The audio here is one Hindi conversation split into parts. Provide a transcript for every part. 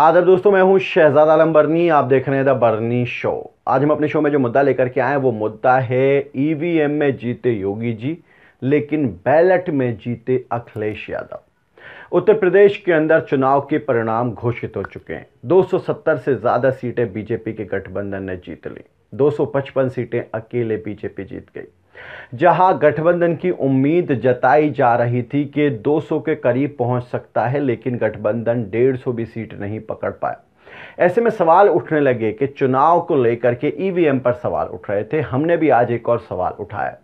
आदर दोस्तों मैं हूं शहजाद आलम बर्नी आप देख रहे हैं द बर्नी शो आज हम अपने शो में जो मुद्दा लेकर के आए हैं वो मुद्दा है ईवीएम e में जीते योगी जी लेकिन बैलेट में जीते अखिलेश यादव उत्तर प्रदेश के अंदर चुनाव के परिणाम घोषित हो चुके हैं 270 से ज़्यादा सीटें बीजेपी के गठबंधन ने जीत ली 255 सीटें अकेले बीजेपी जीत गई जहां गठबंधन की उम्मीद जताई जा रही थी कि 200 के करीब पहुंच सकता है लेकिन गठबंधन 150 भी सीट नहीं पकड़ पाया ऐसे में सवाल उठने लगे कि चुनाव को लेकर के ईवीएम पर सवाल उठ रहे थे हमने भी आज एक और सवाल उठाया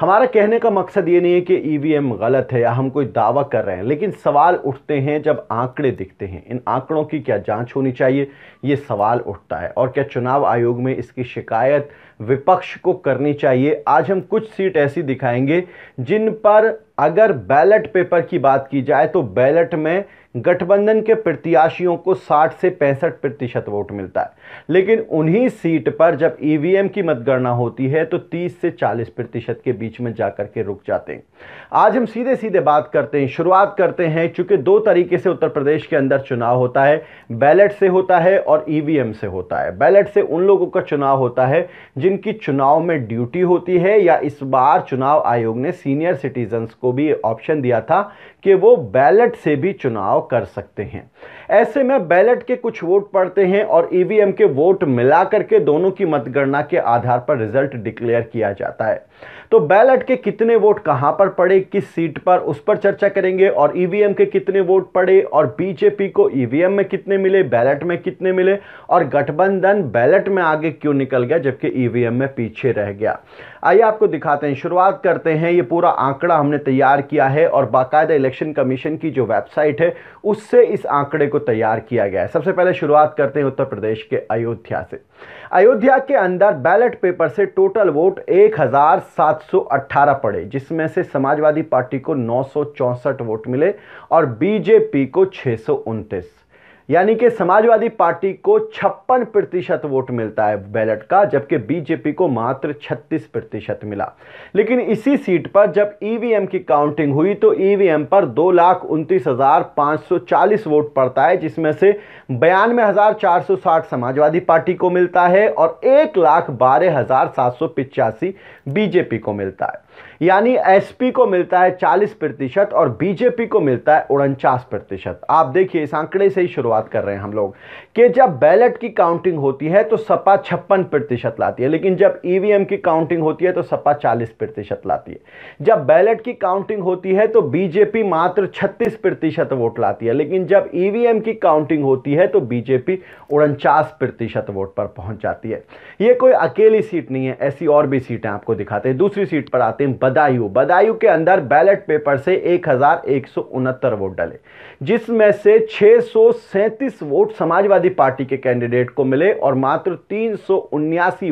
हमारा कहने का मकसद ये नहीं है कि ईवीएम e गलत है या हम कोई दावा कर रहे हैं लेकिन सवाल उठते हैं जब आंकड़े दिखते हैं इन आंकड़ों की क्या जांच होनी चाहिए ये सवाल उठता है और क्या चुनाव आयोग में इसकी शिकायत विपक्ष को करनी चाहिए आज हम कुछ सीट ऐसी दिखाएंगे जिन पर अगर बैलेट पेपर की बात की जाए तो बैलेट में गठबंधन के प्रत्याशियों को 60 से पैंसठ प्रतिशत वोट मिलता है लेकिन उन्हीं सीट पर जब ईवीएम e की मतगणना होती है तो 30 से 40 प्रतिशत मस्जिद के बीच में जाकर के रुक जाते हैं आज हम सीधे सीधे बात करते हैं शुरुआत करते हैं चूंकि दो तरीके से उत्तर प्रदेश के अंदर चुनाव होता है बैलेट से होता है और ईवीएम से होता है बैलेट से उन लोगों का चुनाव होता है जिनकी चुनाव में ड्यूटी होती है या इस बार चुनाव आयोग ने सीनियर सिटीजन को भी ऑप्शन दिया था कि वो बैलेट से भी चुनाव कर सकते हैं ऐसे में बैलेट के कुछ वोट पड़ते हैं और ईवीएम के वोट मिला करके दोनों की मतगणना के आधार पर रिजल्ट डिक्लेयर किया जाता है तो बैलेट के कितने वोट कहां पर पड़े किस सीट पर उस पर चर्चा करेंगे और ईवीएम e के कितने वोट पड़े और बीजेपी को ईवीएम e में कितने मिले बैलेट में कितने मिले और गठबंधन बैलेट में आगे क्यों निकल गया जबकि ईवीएम e में पीछे रह गया आइए आपको दिखाते हैं शुरुआत करते हैं ये पूरा आंकड़ा हमने तैयार किया है और बाकायदा इलेक्शन कमीशन की जो वेबसाइट है उससे इस आंकड़े को तैयार किया गया है सबसे पहले शुरुआत करते हैं उत्तर प्रदेश के अयोध्या से अयोध्या के अंदर बैलेट पेपर से टोटल वोट 1718 पड़े जिसमें से समाजवादी पार्टी को नौ वोट मिले और बीजेपी को छः यानी कि समाजवादी पार्टी को छप्पन प्रतिशत वोट मिलता है बैलेट का जबकि बीजेपी को मात्र 36 प्रतिशत मिला लेकिन इसी सीट पर जब ईवीएम की काउंटिंग हुई तो ईवीएम पर दो लाख उनतीस हज़ार पाँच सौ चालीस वोट पड़ता है जिसमें से बयानवे हज़ार चार सौ साठ समाजवादी पार्टी को मिलता है और एक लाख बारह हज़ार सात सौ पिचासी बीजेपी को मिलता है यानी एसपी को मिलता है 40 प्रतिशत और बीजेपी को मिलता है उनचास प्रतिशत आप देखिए इस आंकड़े से ही शुरुआत कर रहे हैं हम लोग कि जब बैलेट की काउंटिंग होती है तो सपा छप्पन प्रतिशत लाती है लेकिन जब ईवीएम की काउंटिंग होती है तो सपा 40 प्रतिशत लाती है जब बैलेट की काउंटिंग होती है तो बीजेपी मात्र छत्तीस प्रतिशत वोट लाती है लेकिन जब ईवीएम की काउंटिंग होती है तो बीजेपी उनचास प्रतिशत वोट पर पहुंच जाती है ये कोई अकेली सीट नहीं है ऐसी और भी सीटें आपको दिखाते हैं दूसरी सीट पर आते हैं लेकिन बदायूं बदायूं के अंदर बैलेट पेपर से एक वोट डाले जिसमें से सैंतीस वोट समाजवादी पार्टी के कैंडिडेट को मिले और मात्र तीन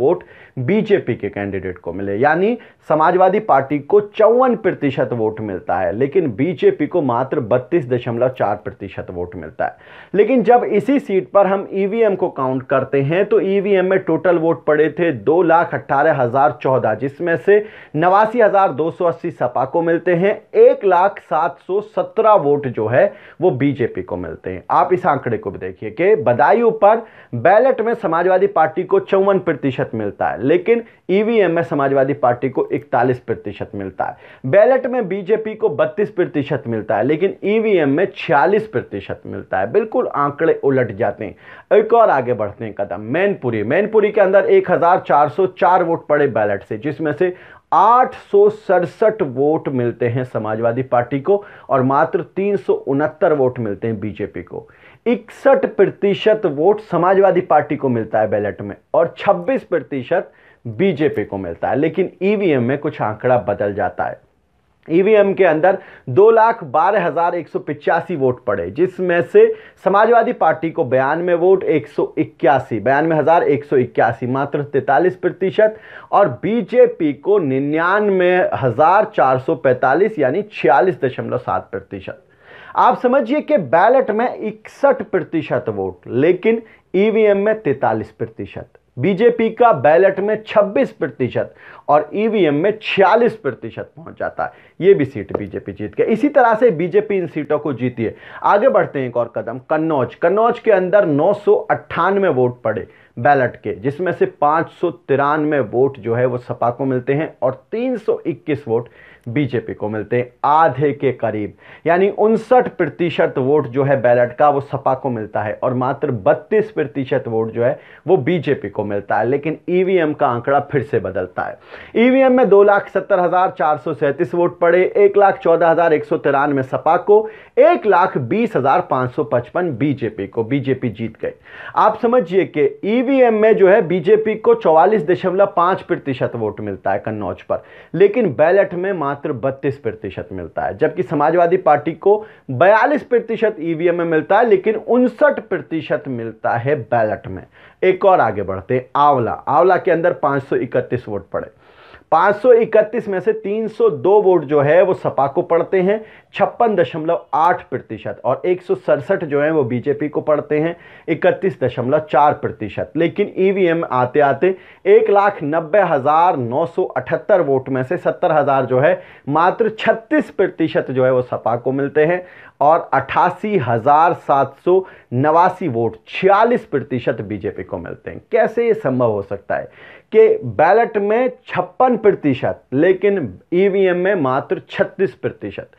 वोट बीजेपी के कैंडिडेट को मिले यानी समाजवादी पार्टी को चौवन प्रतिशत वोट मिलता है लेकिन बीजेपी को मात्र बत्तीस दशमलव चार प्रतिशत वोट मिलता है लेकिन जब इसी सीट पर हम ईवीएम को काउंट करते हैं तो ईवीएम में टोटल वोट पड़े थे दो लाख अट्ठारह हजार चौदह जिसमें से नवासी हजार दो सौ अस्सी सपा को मिलते हैं एक लाख सात सौ सत्रह वोट जो है वो बीजेपी को मिलते हैं आप इस आंकड़े को भी देखिए कि बदायूं पर बैलेट में समाजवादी पार्टी को चौवन प्रतिशत मिलता है है लेकिन ईवीएम e में समाजवादी पार्टी को इकतालीस प्रतिशत मिलता है बैलेट में बीजेपी को बत्तीस प्रतिशत मिलता है लेकिन ईवीएम e में छियालीस प्रतिशत मिलता है बिल्कुल आंकड़े उलट जाते हैं एक और आगे बढ़ते हैं कदम मैनपुरी मैनपुरी के अंदर एक वोट पड़े बैलेट से जिसमें से आठ वोट मिलते हैं समाजवादी पार्टी को और मात्र तीन वोट मिलते हैं बीजेपी को इकसठ प्रतिशत वोट समाजवादी पार्टी को मिलता है बैलेट में और 26 प्रतिशत बीजेपी को मिलता है लेकिन ईवीएम में कुछ आंकड़ा बदल जाता है ईवीएम के अंदर दो लाख बारह हज़ार एक सौ पिचासी वोट पड़े जिसमें से समाजवादी पार्टी को बयानवे वोट एक सौ इक्यासी बयानवे हज़ार एक सौ इक्यासी मात्र तैंतालीस प्रतिशत और बीजेपी को निन्यानवे हज़ार चार सौ पैंतालीस यानी छियालीस दशमलव सात प्रतिशत आप समझिए कि बैलेट में इकसठ प्रतिशत वोट लेकिन ईवीएम में तैतालीस प्रतिशत बीजेपी का बैलेट में 26 प्रतिशत और ईवीएम में 46 प्रतिशत पहुंच जाता है ये भी सीट बीजेपी जीत गई इसी तरह से बीजेपी इन सीटों को जीती है आगे बढ़ते हैं एक और कदम कन्नौज कन्नौज के अंदर नौ वोट पड़े बैलेट के जिसमें से पाँच वोट जो है वो सपा को मिलते हैं और तीन वोट बीजेपी को मिलते हैं आधे के करीब यानी उनसठ प्रतिशत वोट जो है बैलेट का वो सपा को मिलता है और मात्र बत्तीस प्रतिशत वोट जो है वो बीजेपी को मिलता है लेकिन ईवीएम का आंकड़ा फिर से बदलता है ईवीएम में दो लाख सत्तर हजार चार सौ सैंतीस वोट पड़े एक लाख चौदह हजार एक सौ तिरानवे सपा को एक लाख बीस हजार पांच सौ पचपन बीजेपी को बीजेपी जीत गई आप समझिए कि ईवीएम में जो है बीजेपी को चौवालीस दशमलव पांच प्रतिशत वोट मिलता है कन्नौज पर लेकिन बैलेट में मात्र 32 प्रतिशत मिलता है जबकि समाजवादी पार्टी को 42 प्रतिशत ईवीएम में मिलता है लेकिन उनसठ प्रतिशत मिलता है बैलेट में एक और आगे बढ़ते आंवला आंवला के अंदर 531 वोट पड़े 531 में से 302 वोट जो है वो सपा को पड़ते हैं छप्पन दशमलव आठ प्रतिशत और एक जो है वो बीजेपी को पड़ते हैं इकतीस दशमलव चार प्रतिशत लेकिन ईवीएम आते आते एक लाख नब्बे हज़ार नौ सौ अठहत्तर वोट में से सत्तर हज़ार जो है मात्र छत्तीस प्रतिशत जो है वो सपा को मिलते हैं और अट्ठासी हज़ार सात सौ नवासी वोट छियालीस प्रतिशत बीजेपी को मिलते हैं कैसे ये संभव हो सकता है कि बैलेट में छप्पन प्रतिशत लेकिन ईवीएम में मात्र 36 प्रतिशत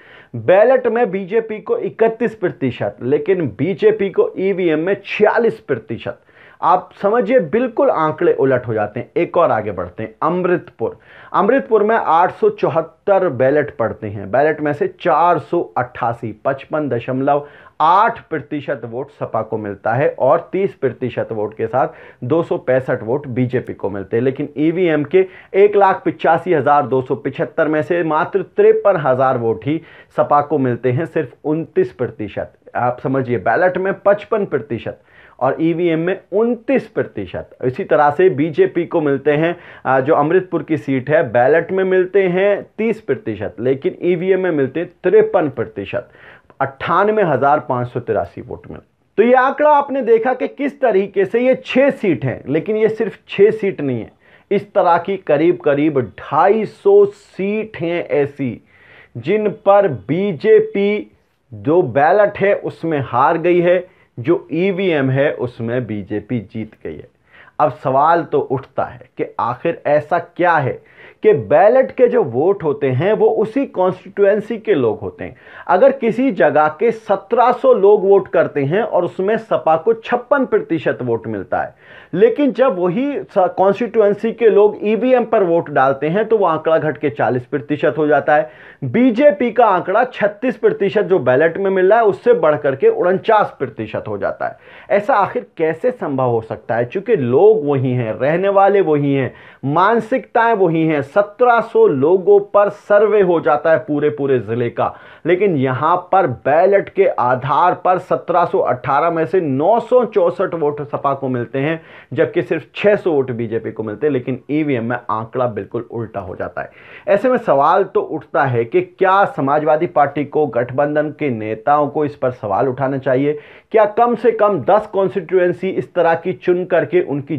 बैलेट में बीजेपी को 31 प्रतिशत लेकिन बीजेपी को ईवीएम में 46 प्रतिशत आप समझिए बिल्कुल आंकड़े उलट हो जाते हैं एक और आगे बढ़ते हैं अमृतपुर अमृतपुर में 874 बैलेट पड़ते हैं बैलेट में से चार सौ अट्ठासी पचपन दशमलव आठ प्रतिशत वोट सपा को मिलता है और तीस प्रतिशत वोट के साथ दो वोट बीजेपी को मिलते हैं लेकिन ईवीएम के एक लाख पिचासी हज़ार दो सौ पिछहत्तर में से मात्र तिरपन हज़ार वोट ही सपा को मिलते हैं सिर्फ उनतीस प्रतिशत आप समझिए बैलेट में पचपन प्रतिशत और ईवीएम में उनतीस प्रतिशत इसी तरह से बीजेपी को मिलते हैं जो अमृतपुर की सीट है बैलेट में मिलते हैं तीस प्रतिशत लेकिन ईवीएम में मिलते हैं तिरपन प्रतिशत अट्ठानवे हज़ार पाँच सौ तिरासी वोट मिले तो ये आंकड़ा आपने देखा कि किस तरीके से ये छः सीट हैं लेकिन ये सिर्फ छः सीट नहीं है इस तरह की करीब करीब 250 सीट हैं ऐसी जिन पर बीजेपी जो बैलेट है उसमें हार गई है जो ईवीएम है उसमें बीजेपी जीत गई है अब सवाल तो उठता है कि आखिर ऐसा क्या है कि बैलेट के जो वोट होते हैं वो उसी कॉन्स्टिट्यूएंसी के लोग होते हैं अगर किसी जगह के 1700 लोग वोट करते हैं और उसमें सपा को छप्पन प्रतिशत वोट मिलता है लेकिन जब वही कॉन्स्टिट्यूएंसी के लोग ईवीएम e पर वोट डालते हैं तो वो आंकड़ा घट के 40 प्रतिशत हो जाता है बीजेपी का आंकड़ा छत्तीस प्रतिशत जो बैलेट में मिल रहा है उससे बढ़ करके उनचास प्रतिशत हो जाता है ऐसा आखिर कैसे संभव हो सकता है चूंकि लोग लोग वही हैं रहने वाले वही हैं मानसिकताएं वही हैं 1700 लोगों पर सर्वे हो जाता है पूरे पूरे ज़िले का लेकिन यहाँ पर बैलेट के आधार पर 1718 में से नौ वोट सपा को मिलते हैं जबकि सिर्फ 600 वोट बीजेपी को मिलते हैं लेकिन ईवीएम में आंकड़ा बिल्कुल उल्टा हो जाता है ऐसे में सवाल तो उठता है कि क्या समाजवादी पार्टी को गठबंधन के नेताओं को इस पर सवाल उठाना चाहिए क्या कम से कम दस कॉन्स्टिट्यूएंसी इस तरह की चुन करके उनकी